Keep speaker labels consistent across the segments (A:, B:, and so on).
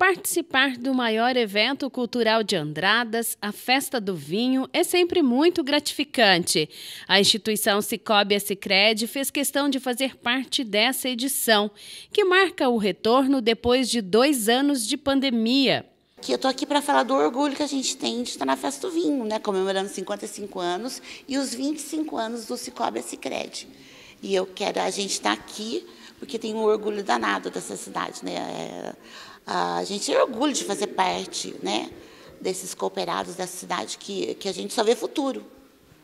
A: Participar do maior evento cultural de Andradas, a Festa do Vinho, é sempre muito gratificante. A instituição Cicobi Sicredi fez questão de fazer parte dessa edição, que marca o retorno depois de dois
B: anos de pandemia. Que eu estou aqui para falar do orgulho que a gente tem de estar na Festa do Vinho, né? comemorando 55 anos e os 25 anos do Cicobi Sicredi. E eu quero a gente estar tá aqui porque tem um orgulho danado dessa cidade, né? É a gente tem orgulho de fazer parte né, desses cooperados dessa cidade que, que a gente só vê futuro.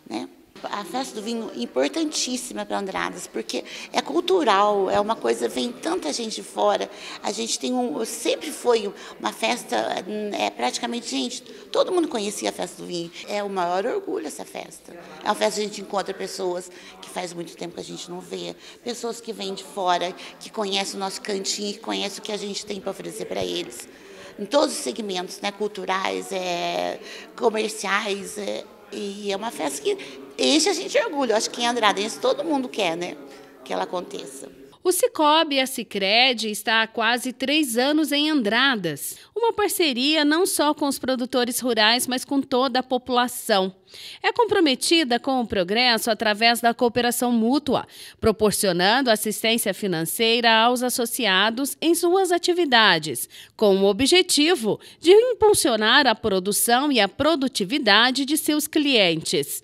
B: Né? a festa do vinho importantíssima para Andradas, porque é cultural, é uma coisa, vem tanta gente de fora. A gente tem um. Sempre foi uma festa, hum, é praticamente, gente, todo mundo conhecia a festa do vinho. É o maior orgulho essa festa. É uma festa que a gente encontra pessoas que faz muito tempo que a gente não vê, pessoas que vêm de fora, que conhecem o nosso cantinho, que conhecem o que a gente tem para oferecer para eles em todos os segmentos, né, culturais, é, comerciais, é, e é uma festa que enche a gente de orgulho. Eu acho que em Andradense todo mundo quer, né? Que ela aconteça.
A: O Cicobi e a Cicred está há quase três anos em Andradas, uma parceria não só com os produtores rurais, mas com toda a população. É comprometida com o progresso através da cooperação mútua, proporcionando assistência financeira aos associados em suas atividades, com o objetivo de impulsionar a produção e a produtividade de seus clientes.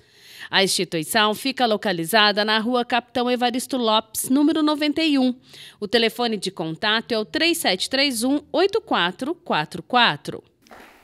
A: A instituição fica localizada na rua Capitão Evaristo Lopes, número 91. O telefone de contato é o 3731
B: 8444.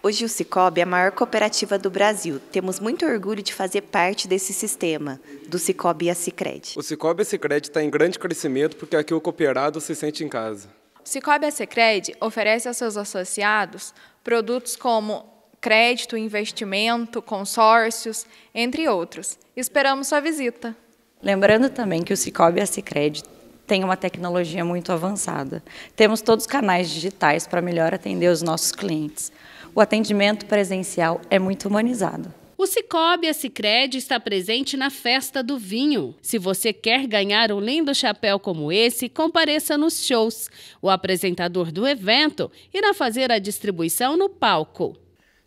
B: Hoje o Cicobi é a maior cooperativa do Brasil. Temos muito orgulho de fazer parte desse sistema, do Cicobi e a Cicred.
A: O Cicobi e a Cicred está em grande crescimento porque aqui o cooperado se sente em casa. O Cicobi e a Cicred oferece aos seus associados produtos como crédito, investimento, consórcios, entre outros. Esperamos sua visita.
C: Lembrando também que o Cicobi e a Cicred tem uma tecnologia muito avançada. Temos todos os canais digitais para melhor atender os nossos clientes. O atendimento presencial é muito humanizado. O
A: Cicobi a Cicred está presente na Festa do Vinho. Se você quer ganhar um lindo chapéu como esse, compareça nos shows. O apresentador do evento irá fazer a distribuição no palco.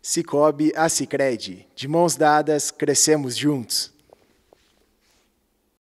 A: Cicobi, a Cicred. De mãos dadas, crescemos juntos.